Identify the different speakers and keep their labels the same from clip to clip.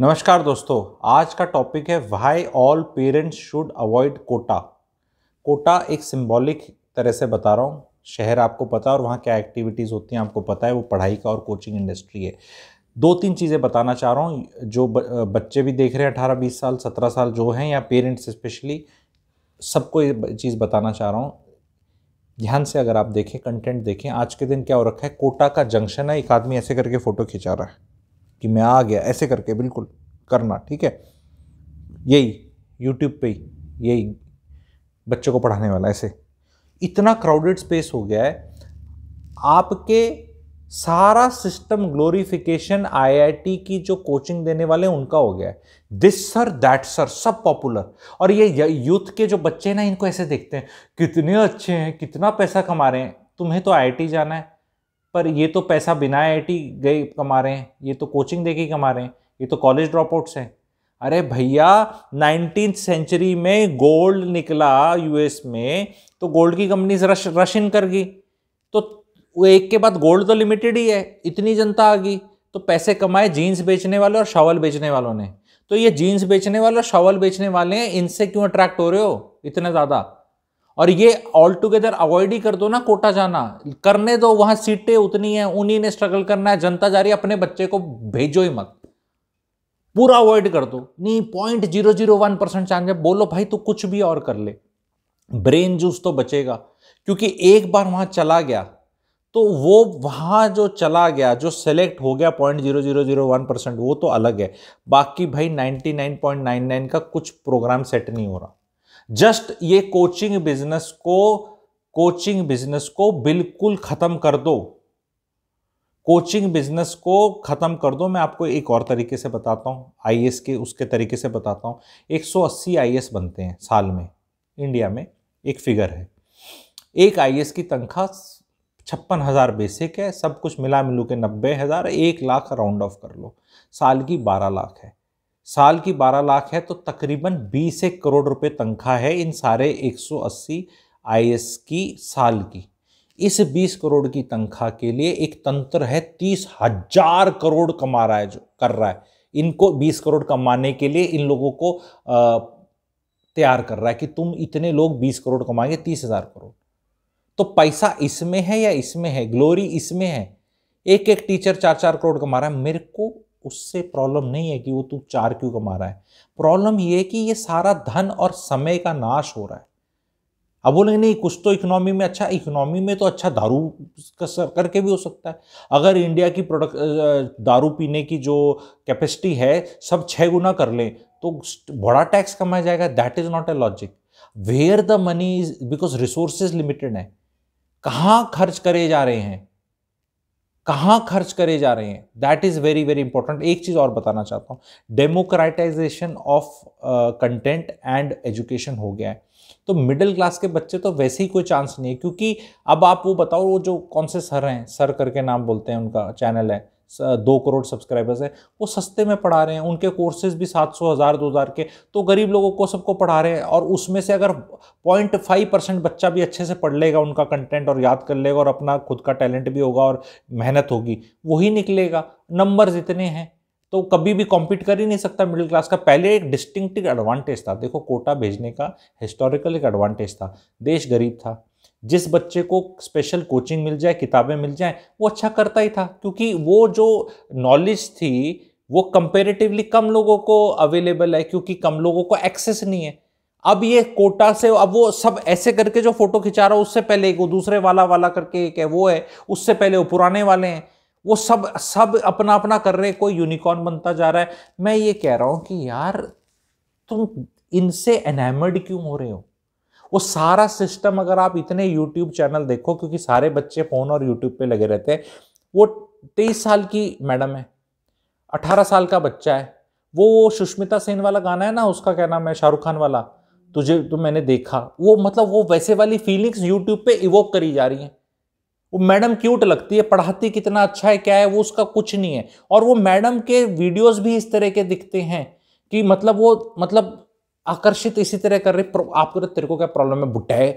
Speaker 1: नमस्कार दोस्तों आज का टॉपिक है why all parents should avoid Kota Kota एक सिंबॉलिक तरह से बता रहा हूँ शहर आपको पता है और वहाँ क्या एक्टिविटीज़ होती हैं आपको पता है वो पढ़ाई का और कोचिंग इंडस्ट्री है दो तीन चीज़ें बताना चाह रहा हूँ जो बच्चे भी देख रहे हैं अठारह बीस साल सत्रह साल जो हैं या पेरेंट्स स्पेशली सबको ये चीज़ बताना चाह रहा हूँ ध्यान से अगर आप देखें कंटेंट देखें आज के दिन क्या हो रखा है कोटा का जंक्शन है एक आदमी ऐसे करके फ़ोटो खिंचा रहा है कि मैं आ गया ऐसे करके बिल्कुल करना ठीक है यही यूट्यूब पे ही यही बच्चों को पढ़ाने वाला ऐसे इतना क्राउडेड स्पेस हो गया है आपके सारा सिस्टम ग्लोरीफिकेशन आईआईटी की जो कोचिंग देने वाले उनका हो गया है दिस सर दैट सर सब पॉपुलर और ये यूथ के जो बच्चे ना इनको ऐसे देखते हैं कितने अच्छे हैं कितना पैसा कमा रहे हैं तुम्हें तो आईआईटी जाना है पर ये तो पैसा बिना आई गए कमा रहे हैं ये तो कोचिंग दे के कमा रहे हैं ये तो कॉलेज ड्रॉप आउट्स हैं अरे भैया नाइनटीन सेंचुरी में गोल्ड निकला यूएस में तो गोल्ड की कंपनीज रश रश इन कर गई तो एक के बाद गोल्ड तो लिमिटेड ही है इतनी जनता आ गई तो पैसे कमाए जीन्स बेचने वाले और शावल बेचने वालों ने तो ये जीन्स बेचने वाले और शावल बेचने वाले हैं इनसे क्यों अट्रैक्ट हो रहे हो इतना ज़्यादा और ये ऑल टुगेदर अवॉइड ही कर दो ना कोटा जाना करने दो वहां सीटें उतनी हैं उन्हीं ने स्ट्रगल करना है जनता जा रही है अपने बच्चे को भेजो ही मत पूरा अवॉइड कर दो नहीं point zero zero one percent chance है बोलो भाई तू कुछ भी और कर ले ब्रेन जूस तो बचेगा क्योंकि एक बार वहां चला गया तो वो वहाँ जो चला गया जो सेलेक्ट हो गया point zero zero zero one percent वो तो अलग है बाकी भाई ninety nine point nine nine का कुछ प्रोग्राम सेट नहीं हो रहा जस्ट ये कोचिंग बिजनेस को कोचिंग बिजनेस को बिल्कुल खत्म कर दो कोचिंग बिजनेस को खत्म कर दो मैं आपको एक और तरीके से बताता हूँ आई के उसके तरीके से बताता हूँ 180 आई बनते हैं साल में इंडिया में एक फिगर है एक आई की तनख्वा छप्पन हज़ार बेसिक है सब कुछ मिला मिलू के नब्बे हज़ार एक लाख राउंड ऑफ कर लो साल की बारह लाख है साल की 12 लाख है तो तकरीबन 20 एक करोड़ रुपए तनख्वाह है इन सारे 180 आईएएस की साल की इस 20 करोड़ की तनख्वाह के लिए एक तंत्र है तीस हजार करोड़ कमा रहा है जो कर रहा है इनको 20 करोड़ कमाने के लिए इन लोगों को तैयार कर रहा है कि तुम इतने लोग 20 करोड़ कमाएंगे तीस हजार करोड़ तो पैसा इसमें है या इसमें है ग्लोरी इसमें है एक एक टीचर चार चार करोड़ कमा रहा है मेरे को उससे प्रॉब्लम नहीं है कि वो तू चार क्यों कमा रहा है प्रॉब्लम ये है कि ये सारा धन और समय का नाश हो रहा है अब बोलेंगे नहीं कुछ तो इकोनॉमी में अच्छा इकोनॉमी में तो अच्छा दारू करके भी हो सकता है अगर इंडिया की प्रोडक्ट दारू पीने की जो कैपेसिटी है सब छः गुना कर लें तो बड़ा टैक्स कमाया जाएगा that is not a logic where the money is because resources limited है कहाँ खर्च करे जा रहे हैं कहाँ खर्च करे जा रहे हैं that is very very important एक चीज़ और बताना चाहता हूँ democratisation of content and education हो गया है तो मिडिल क्लास के बच्चे तो वैसे ही कोई चांस नहीं है क्योंकि अब आप वो बताओ वो जो कौन से सर हैं सर करके नाम बोलते हैं उनका चैनल है दो करोड़ सब्सक्राइबर्स हैं वो सस्ते में पढ़ा रहे हैं उनके कोर्सेज भी सात सौ हज़ार दो हज़ार के तो गरीब लोगों को सबको पढ़ा रहे हैं और उसमें से अगर पॉइंट फाइव परसेंट बच्चा भी अच्छे से पढ़ लेगा उनका कंटेंट और याद कर लेगा और अपना खुद का टैलेंट भी होगा और मेहनत होगी वही निकलेगा नंबर इतने हैं तो कभी भी कॉम्पीट कर ही नहीं सकता मिडिल क्लास का पहले एक डिस्टिंक्टिव एडवांटेज था देखो कोटा भेजने का हिस्टोरिकल एक एडवांटेज था देश गरीब था जिस बच्चे को स्पेशल कोचिंग मिल जाए किताबें मिल जाए वो अच्छा करता ही था क्योंकि वो जो नॉलेज थी वो कंपेरेटिवली कम लोगों को अवेलेबल है क्योंकि कम लोगों को एक्सेस नहीं है अब ये कोटा से अब वो सब ऐसे करके जो फोटो खिंचा रहा है उससे पहले एक वो दूसरे वाला वाला करके एक है वो है उससे पहले वो पुराने वाले हैं वो सब सब अपना अपना कर रहे हैं कोई यूनिकॉर्न बनता जा रहा है मैं ये कह रहा हूँ कि यार तुम इनसे एनामर्ड क्यों हो रहे हो वो सारा सिस्टम अगर आप इतने यूट्यूब चैनल देखो क्योंकि सारे बच्चे फ़ोन और यूट्यूब पे लगे रहते हैं वो तेईस साल की मैडम है अठारह साल का बच्चा है वो सुष्मिता सेन वाला गाना है ना उसका क्या नाम है शाहरुख खान वाला तुझे तो मैंने देखा वो मतलब वो वैसे वाली फीलिंग्स यूट्यूब पे इवोक करी जा रही हैं वो मैडम क्यूट लगती है पढ़ाती कितना अच्छा है क्या है वो उसका कुछ नहीं है और वो मैडम के वीडियोस भी इस तरह के दिखते हैं कि मतलब वो मतलब आकर्षित इसी तरह कर रही आपको तो तेरे को क्या प्रॉब्लम है बुढ़ा है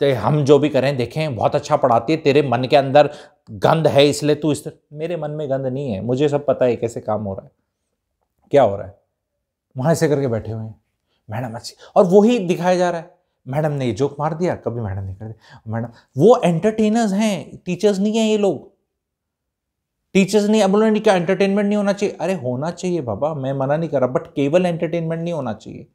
Speaker 1: तो हम जो भी करें देखें बहुत अच्छा पढ़ाती है तेरे मन के अंदर गंद है इसलिए तू इस मेरे मन में गंद नहीं है मुझे सब पता है कैसे काम हो रहा है क्या हो रहा है वहाँ ऐसे करके बैठे हुए हैं मैडम अच्छी और वही दिखाया जा रहा है मैडम ने ये जोक मार दिया कभी मैडम ने कर दिया मैडम वो एंटरटेनर्स हैं टीचर्स नहीं हैं ये लोग टीचर्स नहीं अब उन्होंने क्या एंटरटेनमेंट नहीं होना चाहिए अरे होना चाहिए बाबा मैं मना नहीं कर रहा बट केवल एंटरटेनमेंट नहीं होना चाहिए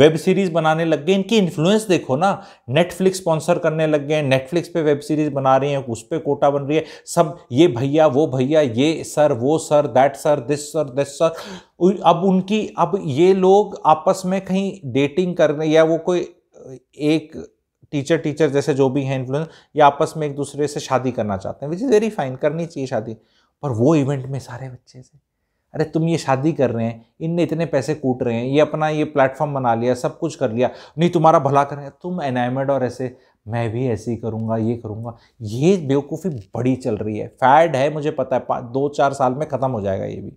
Speaker 1: वेब सीरीज बनाने लग गए इनकी इन्फ्लुएंस देखो ना नेटफ्लिक्स स्पॉन्सर करने लग गए नेटफ्लिक्स पे वेब सीरीज बना रही हैं उस पर कोटा बन रही है सब ये भैया वो भैया ये सर वो sir that sir this sir this sir अब उनकी अब ये लोग आपस में कहीं डेटिंग कर रहे या वो कोई एक टीचर टीचर जैसे जो भी हैं इन्फ्लुएंस या आपस में एक दूसरे से शादी करना चाहते हैं विच इज़ वेरी फाइन करनी चाहिए शादी पर वो इवेंट में सारे बच्चे थे अरे तुम ये शादी कर रहे हैं इनने इतने पैसे कूट रहे हैं ये अपना ये प्लेटफॉर्म बना लिया सब कुछ कर लिया नहीं तुम्हारा भला करें तुम एनाइमेड और ऐसे मैं भी ऐसे ही करूँगा ये करूँगा ये बेवकूफ़ी बड़ी चल रही है फैड है मुझे पता है पाँच दो चार साल में ख़त्म हो जाएगा ये भी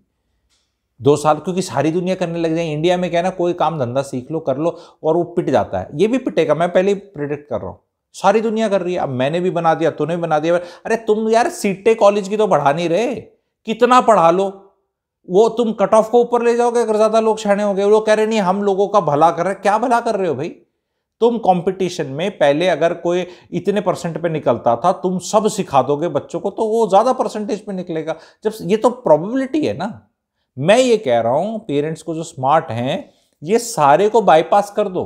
Speaker 1: दो साल क्योंकि सारी दुनिया करने लग जाए इंडिया में क्या ना कोई काम धंधा सीख लो कर लो और वो पिट जाता है ये भी पिटेगा मैं पहले ही प्रिडिक्ट कर रहा हूँ सारी दुनिया कर रही है अब मैंने भी बना दिया तूने भी बना दिया अरे तुम यार सीटें कॉलेज की तो बढ़ा नहीं रहे कितना पढ़ा लो वो तुम कट ऑफ को ऊपर ले जाओगे अगर ज़्यादा लोग छाने हो गए वो कह रहे नहीं हम लोगों का भला कर रहे हैं क्या भला कर रहे हो भाई तुम कंपटीशन में पहले अगर कोई इतने परसेंट पे निकलता था तुम सब सिखा दोगे बच्चों को तो वो ज़्यादा परसेंटेज पे निकलेगा जब ये तो प्रोबेबिलिटी है ना मैं ये कह रहा हूँ पेरेंट्स को जो स्मार्ट हैं ये सारे को बाईपास कर दो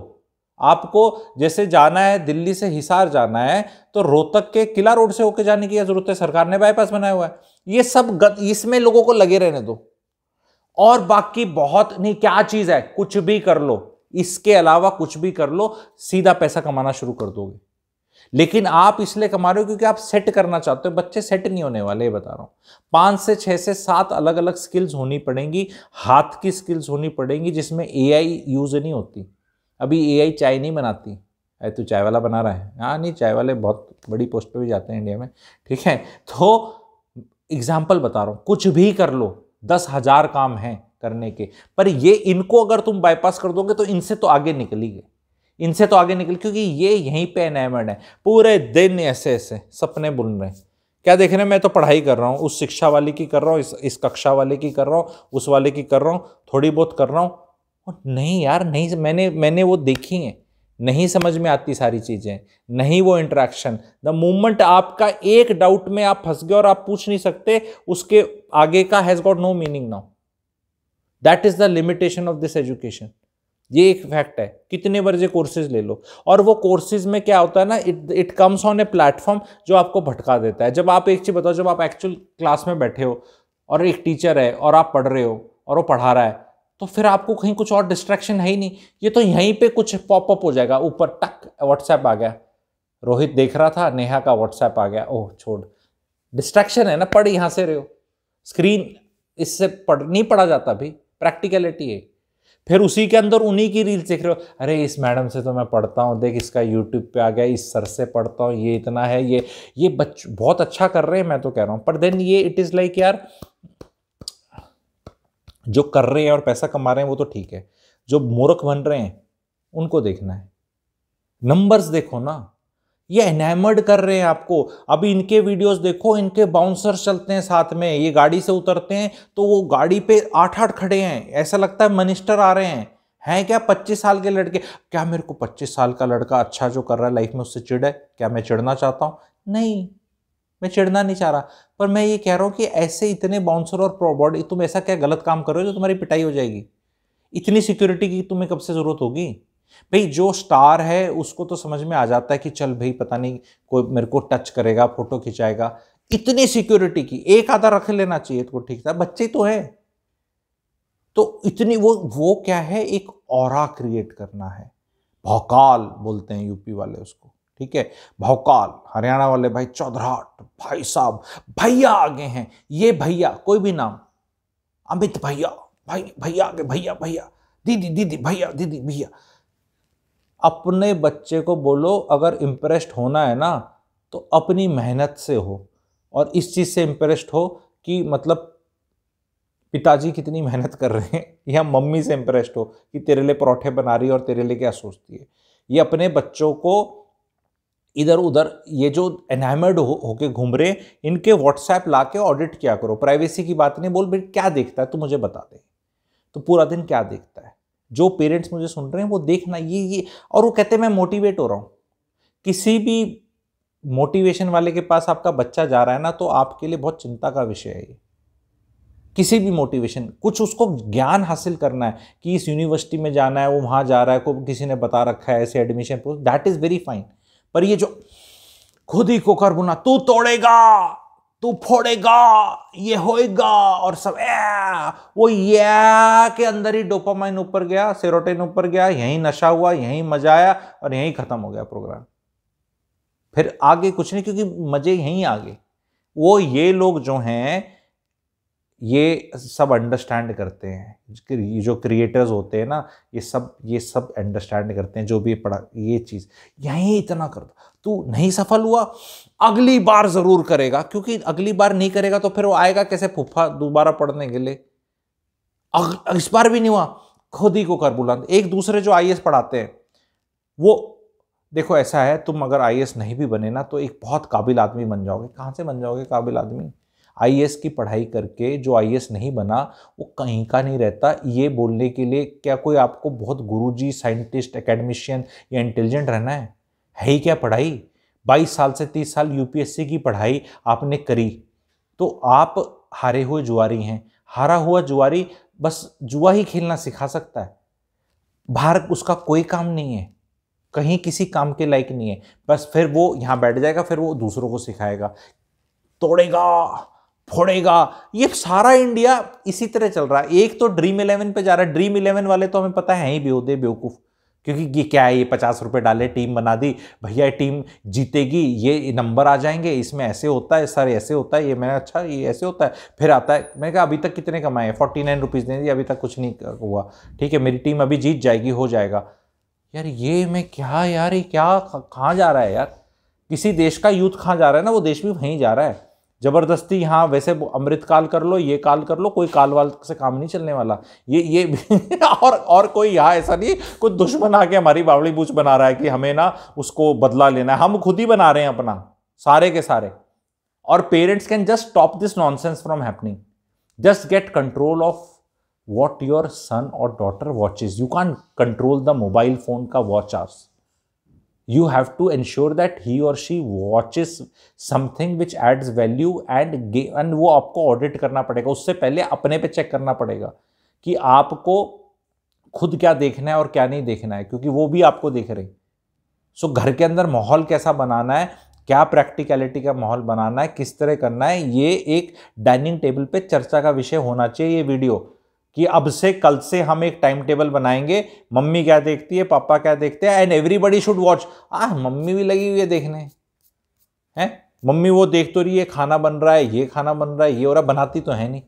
Speaker 1: आपको जैसे जाना है दिल्ली से हिसार जाना है तो रोहतक के किला रोड से होकर जाने की जरूरत है सरकार ने बाईपास बनाया हुआ है ये सब गत इसमें लोगों को लगे रहने दो और बाकी बहुत नहीं क्या चीज है कुछ भी कर लो इसके अलावा कुछ भी कर लो सीधा पैसा कमाना शुरू कर दोगे लेकिन आप इसलिए कमा रहे हो क्योंकि आप सेट करना चाहते हो बच्चे सेट नहीं होने वाले ये बता रहा हूँ पांच से छह से सात अलग अलग स्किल्स होनी पड़ेंगी हाथ की स्किल्स होनी पड़ेंगी जिसमें एआई यूज नहीं होती अभी एआई चाय नहीं बनाती अरे तू चाय वाला बना रहा है हाँ नहीं चाय वाले बहुत बड़ी पोस्ट पे भी जाते हैं इंडिया में ठीक है तो एग्जाम्पल बता रहा हूँ कुछ भी कर लो दस हज़ार काम हैं करने के पर ये इनको अगर तुम बाईपास कर दोगे तो इनसे तो आगे निकली गए इनसे तो आगे निकली क्योंकि ये यहीं पे एनाइमेड है पूरे दिन ऐसे ऐसे सपने बुन रहे हैं क्या देख रहे हैं मैं तो पढ़ाई कर रहा हूँ उस शिक्षा वाले की कर रहा हूँ इस इस कक्षा वाले की कर रहा हूँ उस वाले की कर रहा हूँ थोड़ी बहुत कर रहा हूँ और नहीं यार नहीं मैंने मैंने वो देखी है नहीं समझ में आती सारी चीज़ें नहीं वो इंट्रैक्शन द मोमेंट आपका एक डाउट में आप फंस गए और आप पूछ नहीं सकते उसके आगे का has got no meaning now that is the limitation of this education ये एक फैक्ट है कितने बजे कोर्सेज ले लो और वो कोर्सेज में क्या होता है ना it it comes on a platform जो आपको भटका देता है जब आप एक चीज़ बताओ जब आप एक्चुअल क्लास में बैठे हो और एक टीचर है और आप पढ़ रहे हो और वो पढ़ा रहा है तो फिर आपको कहीं कुछ और डिस्ट्रैक्शन है ही नहीं ये तो यहीं पे कुछ पॉपअप हो जाएगा ऊपर टक व्हाट्सएप आ गया रोहित देख रहा था नेहा का व्हाट्सएप आ गया ओह छोड़ डिस्ट्रैक्शन है ना पढ़ यहाँ से रहे हो स्क्रीन इससे पढ़ नहीं पढ़ा जाता भी प्रैक्टिकलिटी है फिर उसी के अंदर उन्हीं की रील्स देख रहे हो अरे इस मैडम से तो मैं पढ़ता हूँ देख इसका यूट्यूब पे आ गया इस सर से पढ़ता हूँ ये इतना है ये ये बच बहुत अच्छा कर रहे हैं मैं तो कह रहा हूँ पर देन ये इट इज़ लाइक यार जो कर रहे हैं और पैसा कमा रहे हैं वो तो ठीक है जो मूर्ख बन रहे हैं उनको देखना है नंबर्स देखो ना ये एनामर्ड कर रहे हैं आपको अभी इनके वीडियोस देखो इनके बाउंसर चलते हैं साथ में ये गाड़ी से उतरते हैं तो वो गाड़ी पे आठ आठ खड़े हैं ऐसा लगता है मिनिस्टर आ रहे हैं हैं क्या पच्चीस साल के लड़के क्या मेरे को पच्चीस साल का लड़का अच्छा जो कर रहा है लाइफ में उससे चिड़ है क्या मैं चिड़ना चाहता हूँ नहीं मैं चिड़ना नहीं चाह रहा पर मैं ये कह रहा हूँ कि ऐसे इतने बाउंसर और प्रोबॉर्ड तुम ऐसा क्या गलत काम कर रहे हो जो तुम्हारी पिटाई हो जाएगी इतनी सिक्योरिटी की तुम्हें कब से ज़रूरत होगी भाई जो स्टार है उसको तो समझ में आ जाता है कि चल भाई पता नहीं कोई मेरे को टच करेगा फोटो खिंचाएगा इतनी सिक्योरिटी की एक आधा रख लेना चाहिए तो ठीक था बच्चे तो है तो इतनी वो वो क्या है एक और क्रिएट करना है भौकाल बोलते हैं यूपी वाले उसको ठीक है भौकाल हरियाणा वाले भाई चौधराट भाई साहब भैया आगे हैं ये भैया कोई भी नाम अमित भैया भाई भैया आगे भैया भैया दीदी दीदी भैया दीदी भैया अपने बच्चे को बोलो अगर इम्प्रेस्ड होना है ना तो अपनी मेहनत से हो और इस चीज़ से इम्प्रेस्ड हो कि मतलब पिताजी कितनी मेहनत कर रहे हैं या मम्मी से इम्प्रेस्ड हो कि तेरे लिए परौठे बना रही है और तेरे लिए क्या सोचती है ये अपने बच्चों को इधर उधर ये जो एनहैमर्ड हो होके घूम रहे हैं इनके व्हाट्सएप ला के ऑडिट किया करो प्राइवेसी की बात नहीं बोल भाई क्या देखता है तो मुझे बता दे तो पूरा दिन क्या देखता है जो पेरेंट्स मुझे सुन रहे हैं वो देखना ये ये और वो कहते हैं मैं मोटिवेट हो रहा हूँ किसी भी मोटिवेशन वाले के पास आपका बच्चा जा रहा है ना तो आपके लिए बहुत चिंता का विषय है ये किसी भी मोटिवेशन कुछ उसको ज्ञान हासिल करना है कि इस यूनिवर्सिटी में जाना है वो वहाँ जा रहा है को किसी ने बता रखा है ऐसे admission that is very fine पर ये जो खुद ही कोकर बुना तू तोड़ेगा तू फोड़ेगा ये होएगा और सब ए, वो ये के अंदर ही डोपामाइन ऊपर गया सेरोटेन ऊपर गया यहीं नशा हुआ यहीं मजा आया और यहीं खत्म हो गया प्रोग्राम फिर आगे कुछ नहीं क्योंकि मजे यहीं आगे वो ये लोग जो हैं ये सब अंडरस्टैंड करते हैं जो क्रिएटर्स होते हैं ना ये सब ये सब अंडरस्टैंड करते हैं जो भी पढ़ा ये चीज़ यहीं इतना दो तू नहीं सफल हुआ अगली बार ज़रूर करेगा क्योंकि अगली बार नहीं करेगा तो फिर वो आएगा कैसे फुफा दोबारा पढ़ने के लिए अग, इस बार भी नहीं हुआ खुद ही को कर बुलंद एक दूसरे जो आई पढ़ाते हैं वो देखो ऐसा है तुम अगर आई नहीं भी बने ना तो एक बहुत काबिल आदमी बन जाओगे कहाँ से बन जाओगे काबिल आदमी आई की पढ़ाई करके जो आई नहीं बना वो कहीं का नहीं रहता ये बोलने के लिए क्या कोई आपको बहुत गुरुजी साइंटिस्ट एकेडमिशियन या इंटेलिजेंट रहना है है ही क्या पढ़ाई बाईस साल से तीस साल यूपीएससी की पढ़ाई आपने करी तो आप हारे हुए जुआरी हैं हारा हुआ जुआरी बस जुआ ही खेलना सिखा सकता है बाहर उसका कोई काम नहीं है कहीं किसी काम के लायक नहीं है बस फिर वो यहाँ बैठ जाएगा फिर वो दूसरों को सिखाएगा तोड़ेगा फोड़ेगा ये सारा इंडिया इसी तरह चल रहा है एक तो ड्रीम इलेवन पे जा रहा है ड्रीम इलेवन वाले तो हमें पता है ही बेहोदे बेवकूफ़ क्योंकि ये क्या है ये पचास रुपये डाले टीम बना दी भैया टीम जीतेगी ये नंबर आ जाएंगे इसमें ऐसे होता है सर ऐसे होता है ये मैंने अच्छा ये ऐसे होता है फिर आता है मैंने कहा अभी तक कितने कमाए फोर्टी नाइन रुपीज़ दे दी अभी तक कुछ नहीं हुआ ठीक है मेरी टीम अभी जीत जाएगी हो जाएगा यार ये मैं क्या यार ये क्या कहाँ जा रहा है यार किसी देश का यूथ कहाँ जा रहा है ना वो देश भी वहीं जा रहा है ज़बरदस्ती यहाँ वैसे अमृत काल कर लो ये काल कर लो कोई काल वाल से काम नहीं चलने वाला ये ये और और कोई यहाँ ऐसा नहीं कोई दुश्मन आके हमारी बावड़ी बूझ बना रहा है कि हमें ना उसको बदला लेना है हम खुद ही बना रहे हैं अपना सारे के सारे और parents can just stop this nonsense from happening just get control of what your son और daughter watches you can control the mobile phone का watch hours you have to ensure that he or she watches something which adds value and and वो आपको audit करना पड़ेगा उससे पहले अपने पे चेक करना पड़ेगा कि आपको खुद क्या देखना है और क्या नहीं देखना है क्योंकि वो भी आपको देख रहे सो सो घर के अंदर माहौल कैसा बनाना है क्या प्रैक्टिकलिटी का माहौल बनाना है किस तरह करना है ये एक डाइनिंग टेबल पे चर्चा का विषय होना चाहिए ये वीडियो कि अब से कल से हम एक टाइम टेबल बनाएंगे मम्मी क्या देखती है पापा क्या देखते हैं and everybody should watch uh मम्मी भी लगी हुई है देखने हैं मम्मी वो देख तो रही है खाना बन रहा है ये खाना बन रहा है ये हो रहा बनाती तो है नहीं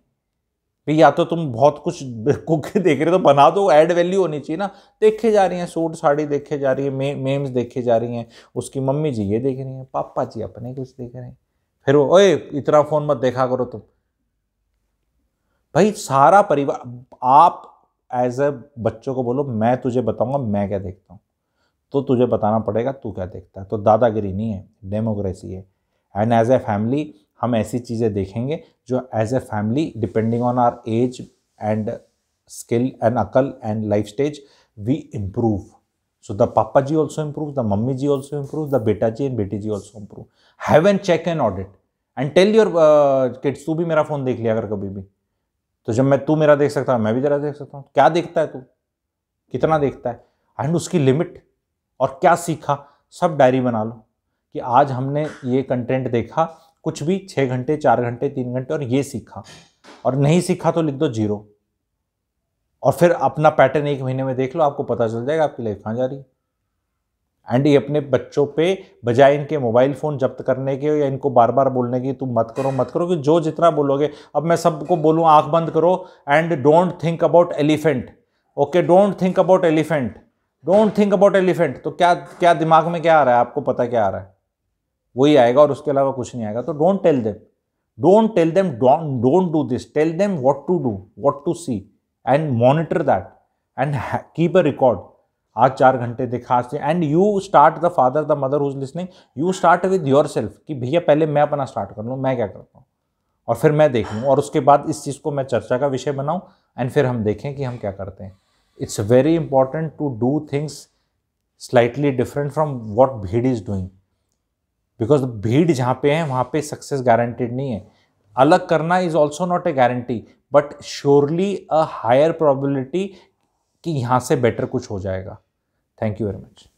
Speaker 1: भाई या तो तुम बहुत कुछ कुक देख रहे हो तो बना दो ऐड वैल्यू होनी चाहिए ना देखे जा रही हैं सूट साड़ी देखे जा रही है मे, मेम्स देखे जा रही हैं उसकी मम्मी जी ये देख रही हैं पापा जी अपने कुछ देख रहे हैं फिर वो ओए इतना फ़ोन मत देखा करो तुम भाई सारा परिवार आप एज ए बच्चों को बोलो मैं तुझे बताऊंगा मैं क्या देखता हूँ तो तुझे बताना पड़ेगा तू क्या देखता है तो दादागिरी नहीं है डेमोक्रेसी है एंड एज ए फैमिली हम ऐसी चीज़ें देखेंगे जो as a family depending on our age and skill and akal and life stage we improve so the papa ji also improve the mummy ji also improve the beta ji and beti ji also improve have an check and audit and tell your kids तू भी मेरा phone देख लिया अगर कभी भी तो जब मैं तू मेरा देख सकता हूँ मैं भी तेरा देख सकता हूँ क्या देखता है तू कितना देखता है एंड उसकी लिमिट और क्या सीखा सब डायरी बना लो कि आज हमने ये कंटेंट देखा कुछ भी छः घंटे चार घंटे तीन घंटे और ये सीखा और नहीं सीखा तो लिख दो जीरो और फिर अपना पैटर्न एक महीने में देख लो आपको पता चल जाएगा आपकी लाइफ कहाँ जा रही है एंड ये अपने बच्चों पे बजाय इनके मोबाइल फ़ोन जब्त करने के या इनको बार बार बोलने की तुम मत करो मत करो कि जो जितना बोलोगे अब मैं सबको बोलूँ आँख बंद करो and don't think about elephant okay don't think about elephant don't think about elephant तो क्या क्या दिमाग में क्या आ रहा है आपको पता क्या आ रहा है वही आएगा और उसके अलावा कुछ नहीं आएगा तो don't tell them don't tell them don't do this tell them what to do what to see and monitor that and keep a record आज चार घंटे दिखा खास and you start the father the mother who's listening you start with yourself कि भैया पहले मैं अपना स्टार्ट कर लूँ मैं क्या करता हूँ और फिर मैं देख लूँ और उसके बाद इस चीज़ को मैं चर्चा का विषय बनाऊँ एंड फिर हम देखें कि हम क्या करते हैं it's very important to do things slightly different from what भीड़ इज़ डूइंग बिकॉज भीड़ जहाँ पे है वहाँ पे सक्सेस गारंटेड नहीं है अलग करना is also not a guarantee but surely a higher probability कि यहाँ से बेटर कुछ हो जाएगा थैंक यू वेरी मच